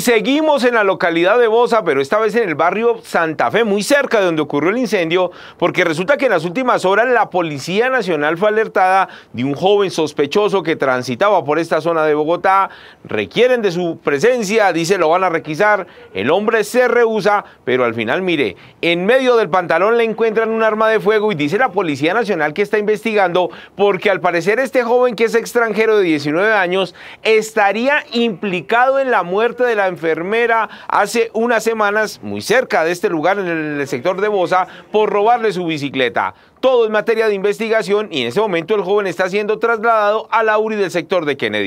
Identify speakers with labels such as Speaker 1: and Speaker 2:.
Speaker 1: seguimos en la localidad de Bosa, pero esta vez en el barrio Santa Fe, muy cerca de donde ocurrió el incendio, porque resulta que en las últimas horas la Policía Nacional fue alertada de un joven sospechoso que transitaba por esta zona de Bogotá. Requieren de su presencia, dice lo van a requisar. El hombre se rehúsa, pero al final, mire, en medio del pantalón le encuentran un arma de fuego y dice la Policía Nacional que está investigando porque al parecer este joven que es extranjero de 19 años estaría implicado en la muerte de la enfermera hace unas semanas, muy cerca de este lugar, en el sector de Bosa, por robarle su bicicleta. Todo en materia de investigación y en ese momento el joven está siendo trasladado a la URI del sector de Kennedy.